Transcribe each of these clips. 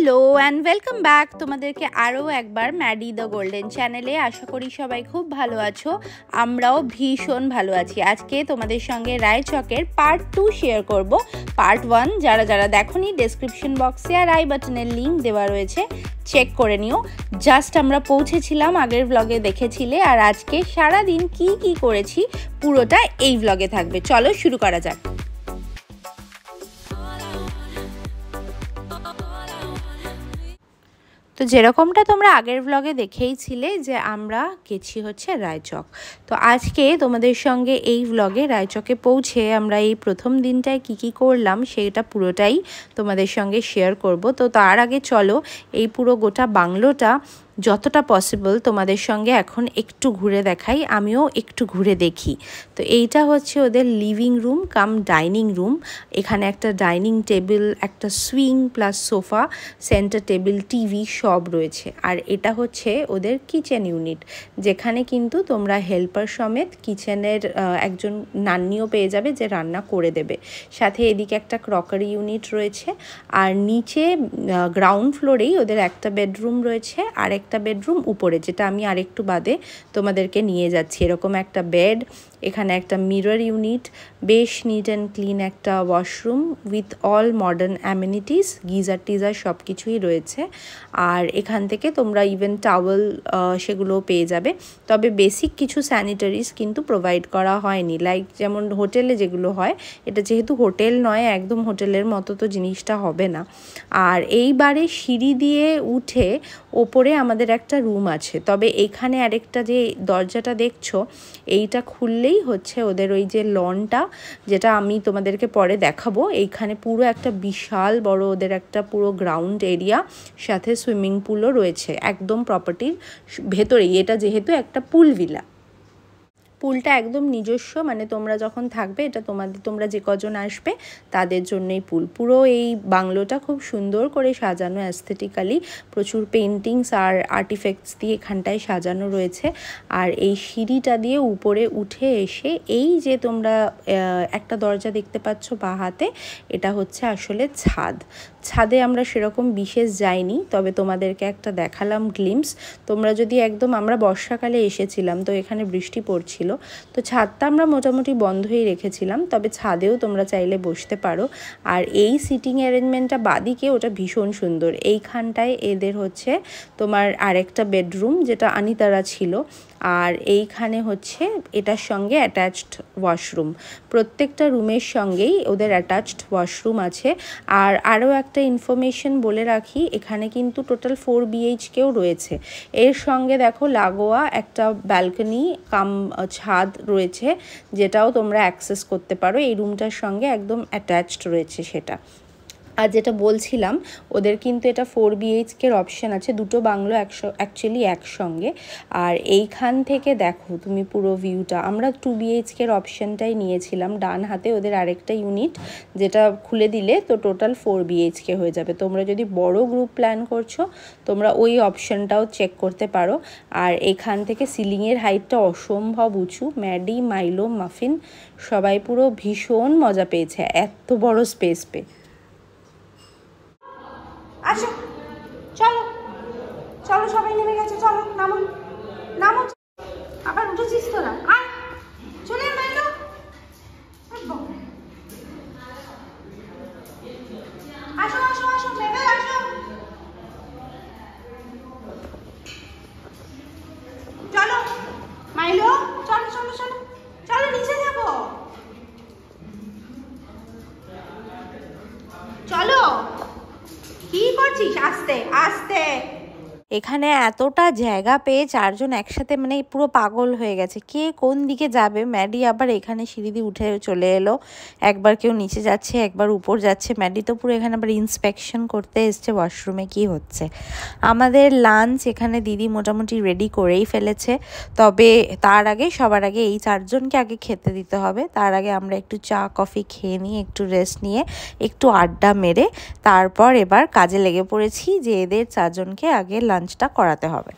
Hello and welcome back তোমাদেরকে আরও একবার ম্যাডি দ্য গোল্ডেন চ্যানেলে আশা করি সবাই খুব ভালো আছো আমরাও ভীষণ ভালো আছি আজকে তোমাদের সঙ্গে রায়চকের পার্ট টু শেয়ার করব পার্ট ওয়ান যারা যারা দেখনি ডেসক্রিপশন বক্সে আর আই বাটনের লিঙ্ক দেওয়া রয়েছে চেক করে নিও জাস্ট আমরা পৌঁছেছিলাম আগের ব্লগে দেখেছিলে আর আজকে সারা দিন কি কি করেছি পুরোটা এই ব্লগে থাকবে চলো শুরু করা যাক তো যেরকমটা তোমরা আগের ব্লগে দেখেইছিলে যে আমরা গেছি হচ্ছে রায়চক তো আজকে তোমাদের সঙ্গে এই ব্লগে রায়চকে পৌঁছে আমরা এই প্রথম দিনটায় কি কি করলাম সেটা পুরোটাই তোমাদের সঙ্গে শেয়ার করব তো তার আগে চলো এই পুরো গোটা বাংলোটা যতটা পসিবল তোমাদের সঙ্গে এখন একটু ঘুরে দেখাই আমিও একটু ঘুরে দেখি তো এইটা হচ্ছে ওদের living room cum dining room এখানে একটা ডাইনিং টেবিল একটা swing plus sofa center table TV সব রয়েছে আর এটা হচ্ছে ওদের কিচেন ইউনিট যেখানে কিন্তু তোমরা হেল্পার সমেত কিচেনের একজন নান্নিও পেয়ে যাবে যে রান্না করে দেবে সাথে এদিকে একটা ক্রকারি ইউনিট রয়েছে আর নিচে গ্রাউন্ড ফ্লোরেই ওদের একটা বেডরুম রয়েছে আর এক একটা বেডরুম উপরে যেটা আমি আরেকটু বাদে তোমাদেরকে নিয়ে যাচ্ছি এরকম একটা বেড এখানে একটা মিরর ইউনিট বেশ নিট অ্যান্ড ক্লিন একটা washroom with all modern amenities geyser teaser সব কিছুই রয়েছে আর এখান থেকে তোমরা ইভেন টাওয়েল সেগুলো পেয়ে যাবে তবে বেসিক কিছু স্যানিটারিজ কিন্তু প্রোভাইড করা হয়নি লাইক যেমন হোটেলে যেগুলো হয় এটা যেহেতু হোটেল নয় একদম হোটেলের মতো তো জিনিসটা হবে না আর এইবারে সিঁড়ি দিয়ে উঠে ওপরে আমাদের একটা রুম আছে তবে এখানে আরেকটা যে দরজাটা দেখছো এইটা খুললেই হচ্ছে ওদের ওই যে লনটা যেটা আমি তোমাদেরকে পরে দেখাবো এইখানে পুরো একটা বিশাল বড় ওদের একটা পুরো গ্রাউন্ড এরিয়া সাথে সুইমিং পুলও রয়েছে একদম প্রপার্টির ভেতরেই এটা যেহেতু একটা পুল ভিলা পুলটা একদম নিজস্ব মানে তোমরা যখন থাকবে এটা তোমাদের তোমরা যে কজন আসবে তাদের জন্যই পুল পুরো এই বাংলোটা খুব সুন্দর করে সাজানো অ্যাস্থেটিক্যালি প্রচুর পেন্টিংস আর আর্টিফেক্টস দিয়ে এখানটায় সাজানো রয়েছে আর এই সিঁড়িটা দিয়ে উপরে উঠে এসে এই যে তোমরা একটা দরজা দেখতে পাচ্ছ বা হাতে এটা হচ্ছে আসলে ছাদ ছাদে আমরা সেরকম বিশেষ যাইনি তবে তোমাদেরকে একটা দেখালাম গ্লিমস তোমরা যদি একদম আমরা বর্ষাকালে এসেছিলাম তো এখানে বৃষ্টি পড়ছিল তো ছাদটা আমরা মোটামুটি বন্ধই রেখেছিলাম তবে ছাদেও তোমরা চাইলে বসতে পারো আর এই সিটিং অ্যারেঞ্জমেন্টটা বাদিকে ওটা ভীষণ সুন্দর এইখানটায় এদের হচ্ছে তোমার আরেকটা বেডরুম যেটা আনিতারা ছিল আর এইখানে হচ্ছে এটার সঙ্গে অ্যাটাচড ওয়াশরুম প্রত্যেকটা রুমের সঙ্গেই ওদের অ্যাটাচড ওয়াশরুম আছে আর আরও একটা ইনফরমেশন বলে রাখি এখানে কিন্তু টোটাল ফোর বিএইচকেও রয়েছে এর সঙ্গে দেখো লাগোয়া একটা ব্যালকনি কাম ছাদ রয়েছে যেটাও তোমরা অ্যাক্সেস করতে পারো এই রুমটার সঙ্গে একদম অ্যাটাচড রয়েছে সেটা আর যেটা বলছিলাম ওদের কিন্তু এটা ফোর বিএইচকের অপশান আছে দুটো বাংলো একশো অ্যাকচুয়ালি একসঙ্গে আর এইখান থেকে দেখো তুমি পুরো ভিউটা আমরা টু বিএইচকের অপশানটাই নিয়েছিলাম ডান হাতে ওদের আরেকটা ইউনিট যেটা খুলে দিলে তো টোটাল ফোর বিএইচকে হয়ে যাবে তোমরা যদি বড় গ্রুপ প্ল্যান করছো তোমরা ওই অপশানটাও চেক করতে পারো আর এখান থেকে সিলিংয়ের হাইটটা অসম্ভব উঁচু ম্যাডি মাইলো মাফিন সবাই পুরো ভীষণ মজা পেয়েছে এত বড় স্পেস পেয়ে আসো চলো চলো সবাই নেমে গেছে hazte, এখানে এতটা জায়গা পেয়ে চারজন একসাথে মানে পুরো পাগল হয়ে গেছে কে কোন দিকে যাবে ম্যাডি আবার এখানে সিঁড়ি দিয়ে উঠে চলে এলো একবার কেউ নিচে যাচ্ছে একবার উপর যাচ্ছে ম্যাডি তো পুরো এখানে আবার ইন্সপেকশন করতে এসছে ওয়াশরুমে কি হচ্ছে আমাদের লাঞ্চ এখানে দিদি মোটামুটি রেডি করেই ফেলেছে তবে তার আগে সবার আগে এই চারজনকে আগে খেতে দিতে হবে তার আগে আমরা একটু চা কফি খেয়ে নিই একটু রেস্ট নিয়ে একটু আড্ডা মেরে তারপর এবার কাজে লেগে পড়েছি যে এদের চারজনকে আগে লাঞ্চ লাঞ্চটা করাতে হবে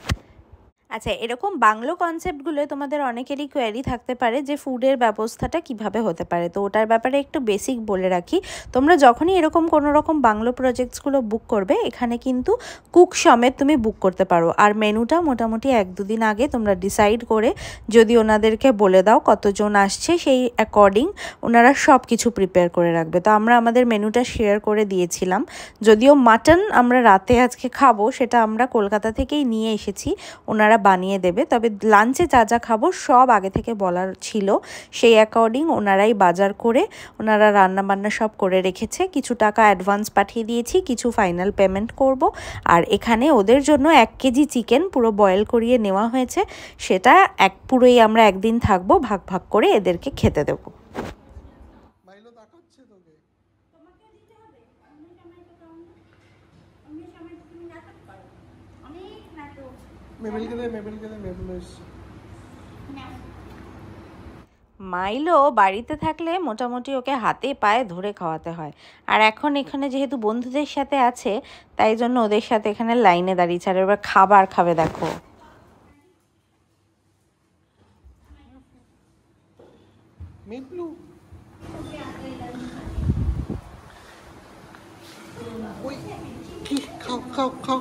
আচ্ছা এরকম বাংলো কনসেপ্টগুলো তোমাদের অনেকেরই কোয়ারি থাকতে পারে যে ফুডের ব্যবস্থাটা কিভাবে হতে পারে তো ওটার ব্যাপারে একটু বেসিক বলে রাখি তোমরা যখনই এরকম কোনো রকম বাংলো প্রজেক্টসগুলো বুক করবে এখানে কিন্তু কুক সমেত তুমি বুক করতে পারো আর মেনুটা মোটামুটি এক দুদিন আগে তোমরা ডিসাইড করে যদি ওনাদেরকে বলে দাও কতজন আসছে সেই অ্যাকর্ডিং ওনারা সব কিছু প্রিপেয়ার করে রাখবে তো আমরা আমাদের মেনুটা শেয়ার করে দিয়েছিলাম যদিও মাটন আমরা রাতে আজকে খাবো সেটা আমরা কলকাতা থেকেই নিয়ে এসেছি ওনারা বানিয়ে দেবে তবে লাঞ্চে যা যা খাবো সব আগে থেকে বলার ছিল সেই অ্যাকর্ডিং ওনারাই বাজার করে ওনারা রান্না বান্না সব করে রেখেছে কিছু টাকা অ্যাডভান্স পাঠিয়ে দিয়েছি কিছু ফাইনাল পেমেন্ট করব আর এখানে ওদের জন্য এক কেজি চিকেন পুরো বয়েল করিয়ে নেওয়া হয়েছে সেটা এক পুরোই আমরা একদিন থাকবো ভাগ ভাগ করে এদেরকে খেতে দেবো মাইলো বাড়িতে থাকলে মোটামুটি ওকে হাতে পায়ে ধরে খাওয়াতে হয় আর এখন এখানে যেহেতু বন্ধুদের সাথে আছে তাই জন্য ওদের সাথে এখানে লাইনে দাঁড়িয়ে ছাড়ে এবার খাবার খাবে দেখো খাও খাও খাও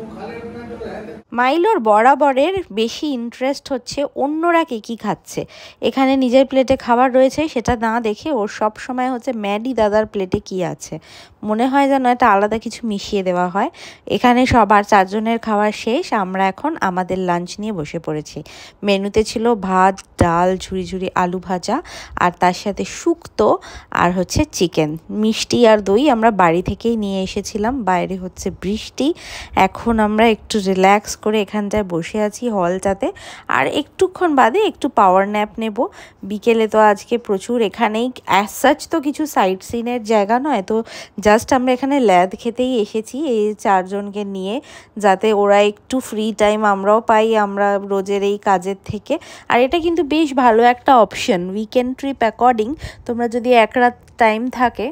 মাইলোর বরাবরের বেশি ইন্টারেস্ট হচ্ছে অন্যরা কে কী খাচ্ছে এখানে নিজের প্লেটে খাবার রয়েছে সেটা না দেখে ওর সব সময় হচ্ছে ম্যাডি দাদার প্লেটে কি আছে মনে হয় যেন এটা আলাদা কিছু মিশিয়ে দেওয়া হয় এখানে সবার চারজনের খাবার শেষ আমরা এখন আমাদের লাঞ্চ নিয়ে বসে পড়েছি মেনুতে ছিল ভাত ডাল ঝুড়ি ঝুড়ি আলু ভাজা আর তার সাথে শুক্তো আর হচ্ছে চিকেন মিষ্টি আর দই আমরা বাড়ি থেকেই নিয়ে এসেছিলাম বাইরে হচ্ছে বৃষ্টি এখন আমরা একটু রিল্যাক্স করে এখানটায় বসে আছি হলটাতে আর একটুক্ষণ বাদে একটু পাওয়ার ন্যাপ নেব বিকেলে তো আজকে প্রচুর এখানেই অ্যাজ সাচ তো কিছু সাইট সিনের জায়গা নয় তো জাস্ট আমরা এখানে ল্যাদ খেতেই এসেছি এই চারজনকে নিয়ে যাতে ওরা একটু ফ্রি টাইম আমরাও পাই আমরা রোজের এই কাজের থেকে আর এটা কিন্তু বেশ ভালো একটা অপশন উইকেন্ড ট্রিপ অ্যাকর্ডিং তোমরা যদি এক রাত টাইম থাকে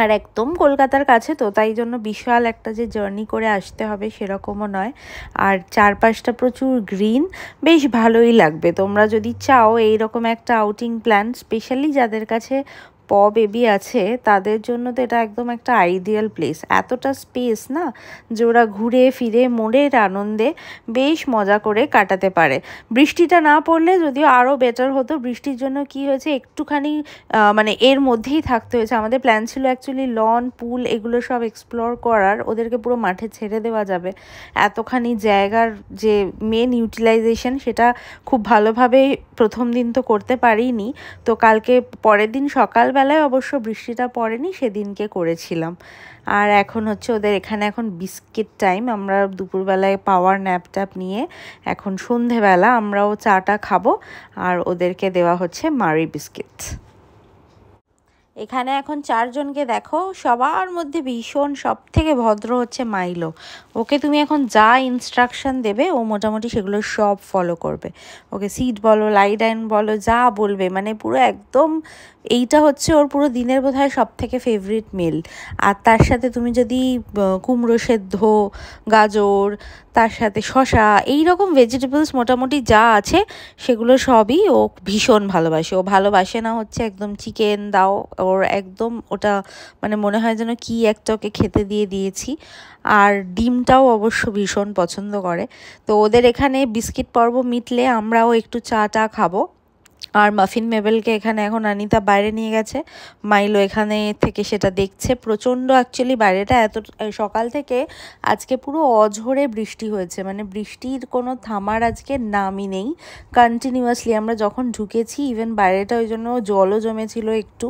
আর একদম কলকাতার কাছে তো তাই জন্য বিশাল একটা যে জার্নি করে আসতে হবে সেরকমও নয় আর চারপাশটা প্রচুর গ্রিন বেশ ভালোই লাগবে তোমরা যদি চাও এইরকম একটা আউটিং প্ল্যান স্পেশালি যাদের কাছে প বেবি আছে তাদের জন্য তো এটা একদম একটা আইডিয়াল প্লেস এতটা স্পেস না যে ওরা ঘুরে ফিরে মোড়ের আনন্দে বেশ মজা করে কাটাতে পারে বৃষ্টিটা না পড়লে যদিও আরও বেটার হতো বৃষ্টির জন্য কি হয়েছে একটুখানি মানে এর মধ্যেই থাকতে হয়েছে আমাদের প্ল্যান ছিল অ্যাকচুয়ালি লন পুল এগুলো সব এক্সপ্লোর করার ওদেরকে পুরো মাঠে ছেড়ে দেওয়া যাবে এতখানি জায়গার যে মেন ইউটিলাইজেশন সেটা খুব ভালোভাবে প্রথম দিন তো করতে পারিনি তো কালকে পরের দিন সকাল সকালবেলায় অবশ্য বৃষ্টিটা পড়েনি সেদিনকে করেছিলাম আর এখন হচ্ছে ওদের এখানে এখন বিস্কিট টাইম আমরা দুপুরবেলায় পাওয়ার ন্যাপ ট্যাপ নিয়ে এখন সন্ধেবেলা আমরাও চাটা খাবো আর ওদেরকে দেওয়া হচ্ছে মারি বিস্কিট এখানে এখন চারজনকে দেখো সবার মধ্যে ভীষণ সব থেকে ভদ্র হচ্ছে মাইলো ওকে তুমি এখন যা ইনস্ট্রাকশান দেবে ও মোটামুটি সেগুলো সব ফলো করবে ওকে সিট বলো লাইডাইন বলো যা বলবে মানে পুরো একদম এইটা হচ্ছে ওর পুরো দিনের বোধ হয় সব থেকে ফেভারিট মিল আর তার সাথে তুমি যদি কুমড়ো সেদ্ধ গাজর তার সাথে শশা এই রকম ভেজিটেবলস মোটামুটি যা আছে সেগুলো সবই ও ভীষণ ভালোবাসে ও ভালোবাসে না হচ্ছে একদম চিকেন দাও ওর একদম ওটা মানে মনে হয় যেন কি একটা ওকে খেতে দিয়ে দিয়েছি আর ডিমটাও অবশ্য ভীষণ পছন্দ করে তো ওদের এখানে বিস্কিট পর্ব মিটলে আমরাও একটু চা টা খাবো আর মাফিন মেবেলকে এখানে এখন আনিতা বাইরে নিয়ে গেছে মাইলো এখানে থেকে সেটা দেখছে প্রচণ্ড অ্যাকচুয়ালি বাইরেটা এত সকাল থেকে আজকে পুরো অঝরে বৃষ্টি হয়েছে মানে বৃষ্টির কোনো থামার আজকে নামই নেই কন্টিনিউয়াসলি আমরা যখন ঢুকেছি ইভেন বাইরেটা ওই জন্য জলও জমেছিল একটু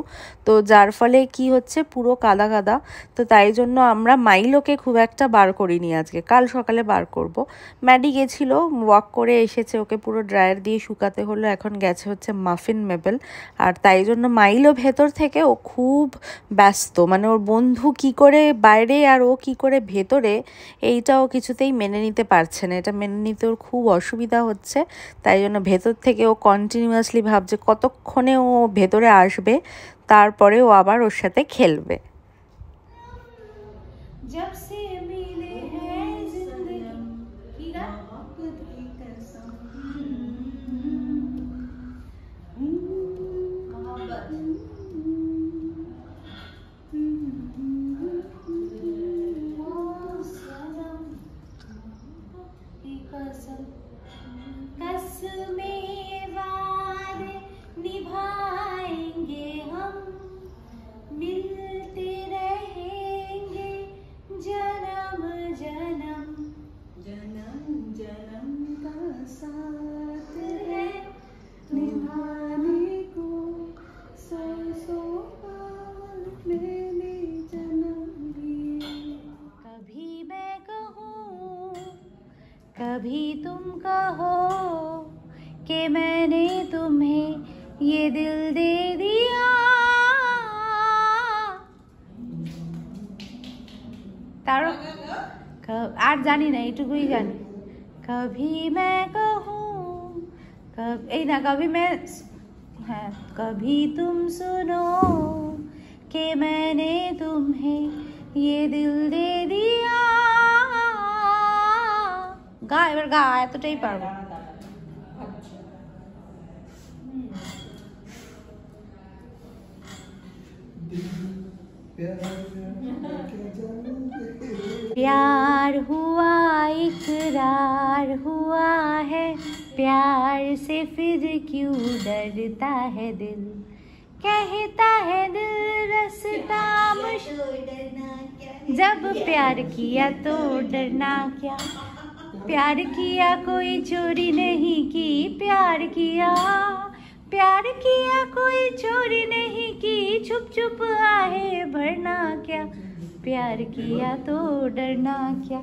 তো যার ফলে কি হচ্ছে পুরো কাদা কাদা তো তাই জন্য আমরা মাইলোকে খুব একটা বার করিনি আজকে কাল সকালে বার করব ম্যাডি গেছিলো ওয়াক করে এসেছে ওকে পুরো ড্রায়ার দিয়ে শুকাতে হলো এখন গেছে হচ্ছে মাফিন মেবেল আর তাই জন্য মাইলও ভেতর থেকে ও খুব ব্যস্ত মানে ওর বন্ধু কি করে বাইরে আর ও কি করে ভেতরে এইটা ও কিছুতেই মেনে নিতে পারছে না এটা মেনে নিতে ওর খুব অসুবিধা হচ্ছে তাই জন্য ভেতর থেকে ও কন্টিনিউয়াসলি ভাবছে কতক্ষণে ও ভেতরে আসবে তারপরে ও আবার ওর সাথে খেলবে जन्म का साथ है निभाने को मैंने जन्म कभी मैं कहूँ कभी तुम कहो कि मैंने तुम्हें ये दिल दे दिया তার আর জানি না এটুকুই জানি कभी मैं कहूँ कब ए ना कभी मैं है कभी तुम सुनो कि मैंने तुम्हें ये दिल दे दिया गाय এবার গা এতটাই পারবো প্যার इकरार हुआ है प्यार से फिर क्यों डरता है दिल कहता है दिल रसता जब प्यार किया तो डरना क्या प्यार किया कोई चोरी नहीं की प्यार किया प्यार किया कोई चोरी नहीं की छुप छुप आए भरना क्या प्यार किया तो डरना क्या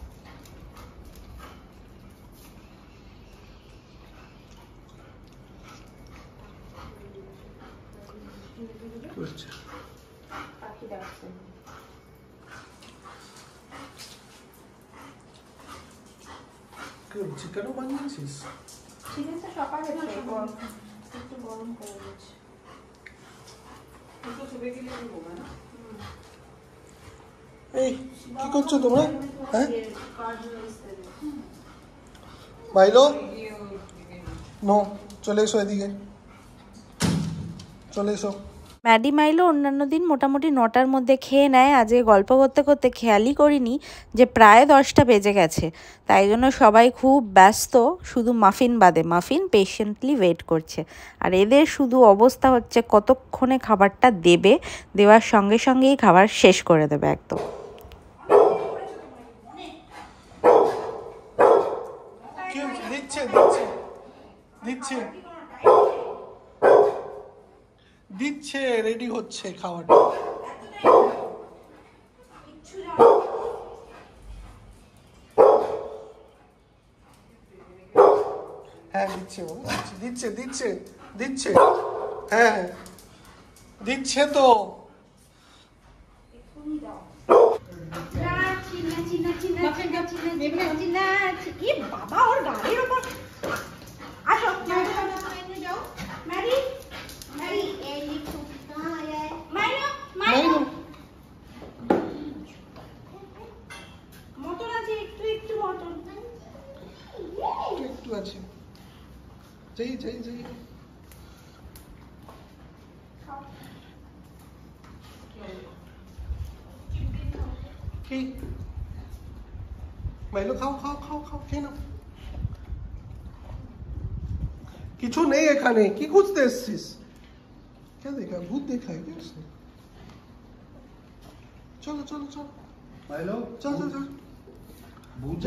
চিকেন চিকেনও বানিয়েছিস চিকেন তো সকালে একটু গরম করে দিচ্ছি এই কি করছো তোমরা হ্যাঁ ভাইলো নো চলে এসো এদিকে চলে এসো ম্যাডি মাইলো অন্যান্য দিন মোটামুটি নটার মধ্যে খেয়ে নেয় আজকে গল্প করতে করতে খেয়ালই করিনি যে প্রায় দশটা বেজে গেছে তাই জন্য সবাই খুব ব্যস্ত শুধু মাফিন বাদে মাফিন পেশেন্টলি ওয়েট করছে আর এদের শুধু অবস্থা হচ্ছে কতক্ষণে খাবারটা দেবে দেওয়ার সঙ্গে সঙ্গেই খাবার শেষ করে দেবে একদম দিচ্ছে দিচ্ছে দিচ্ছে দিচ্ছে রেডি হচ্ছে খাওয়াটা হ্যাঁ দিচ্ছে দিচ্ছে দিচ্ছে দিচ্ছে হ্যাঁ দিচ্ছে তো বাবা ওর গাড়ির উপর mày nó খাও খাও খাও খাও খেয়ে নাও কিছু নেই এখানে কি খুঁজতে এসছিস কে দেখা ভূত দেখাই চলো চলো চলো হ্যালো চলো চলো চলো ভূত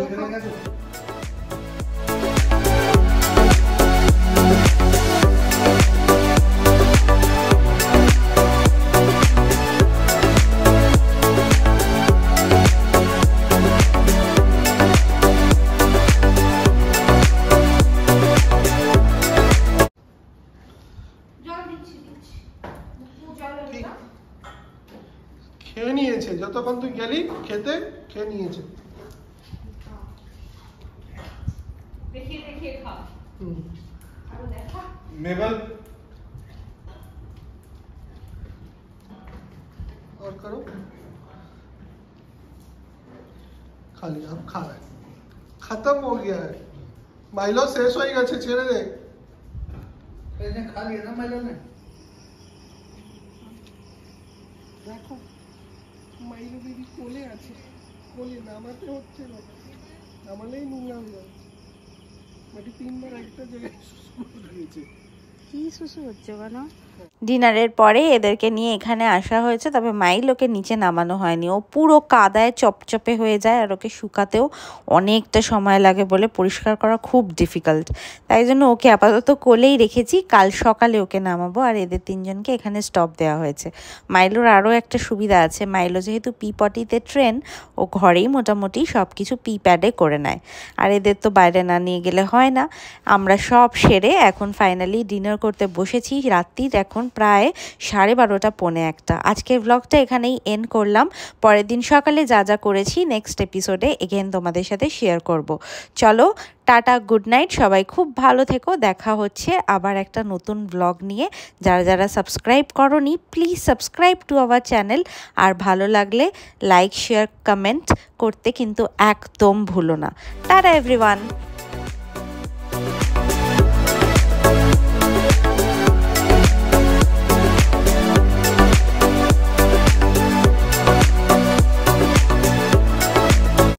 क्या नहीं है देखिए देखिए हम्म। खा मेबल और करो खाली अब खा रहा है खत्म हो गया है माइलो शेष होएगा अच्छे छेड़े दे इसने खा लिया ना माइलो ने देखो माइलो बेबी कोले আছে বলি নামাতে হচ্ছে না নামালেই নোংরা হয়ে যাচ্ছে মাটি তিনবার একটা জায়গায় শুশু করে কি শুশু হচ্ছে কেন ডিনারের পরে এদেরকে নিয়ে এখানে আসা হয়েছে তবে মাইল ওকে নিচে নামানো হয়নি ও পুরো কাদায় চপচপে হয়ে যায় আর ওকে শুকাতেও অনেকটা সময় লাগে বলে পরিষ্কার করা খুব ডিফিকাল্ট তাই জন্য ওকে আপাতত কোলেই রেখেছি কাল সকালে ওকে নামাবো আর এদের তিনজনকে এখানে স্টপ দেওয়া হয়েছে মাইলোর আরও একটা সুবিধা আছে মাইলো যেহেতু পি পটিতে ট্রেন ও ঘরেই মোটামুটি সব কিছু পি প্যাডে করে নেয় আর এদের তো বাইরে না নিয়ে গেলে হয় না আমরা সব সেরে এখন ফাইনালি ডিনার করতে বসেছি রাত্রির এখন প্রায় সাড়ে বারোটা পৌনে একটা আজকের ব্লগটা এখানেই এন্ড করলাম পরের দিন সকালে যা যা করেছি নেক্সট এপিসোডে এগেন তোমাদের সাথে শেয়ার করব। চলো টাটা গুড নাইট সবাই খুব ভালো থেকো দেখা হচ্ছে আবার একটা নতুন ব্লগ নিয়ে যারা যারা সাবস্ক্রাইব নি please subscribe to our channel আর ভালো লাগলে লাইক শেয়ার কমেন্ট করতে কিন্তু একদম ভুলো না টাটা এভরিওয়ান